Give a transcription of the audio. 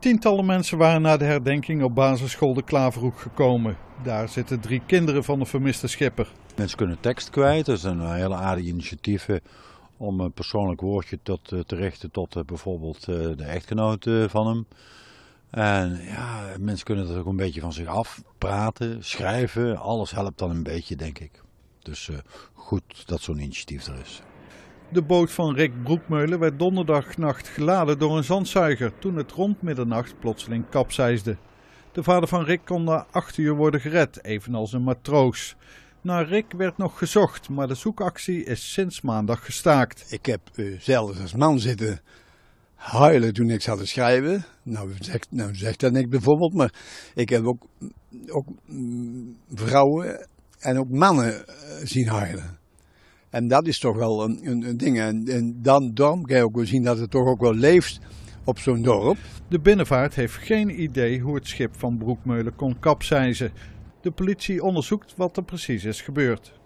Tientallen mensen waren na de herdenking op basisschool De Klaverhoek gekomen. Daar zitten drie kinderen van de vermiste schipper. Mensen kunnen tekst kwijt, dat is een eh, hele aardige initiatieven eh, om een persoonlijk woordje tot, eh, te richten tot bijvoorbeeld de echtgenoot van hem. En ja, mensen kunnen dat ook een beetje van zich af praten, schrijven. Alles helpt dan een beetje, denk ik. Dus goed dat zo'n initiatief er is. De boot van Rick Broekmeulen werd donderdagnacht geladen door een zandzuiger toen het rond middernacht plotseling kapseisde. De vader van Rick kon na acht uur worden gered, evenals een matroos. Naar Rick werd nog gezocht, maar de zoekactie is sinds maandag gestaakt. Ik heb zelfs als man zitten huilen toen ik zat te schrijven. Nou zegt, nou zegt dat niks bijvoorbeeld, maar ik heb ook, ook mm, vrouwen en ook mannen eh, zien huilen. En dat is toch wel een, een, een ding. En, en, dan, daarom kan je ook wel zien dat het toch ook wel leeft op zo'n dorp. De binnenvaart heeft geen idee hoe het schip van Broekmeulen kon kapseizen. De politie onderzoekt wat er precies is gebeurd.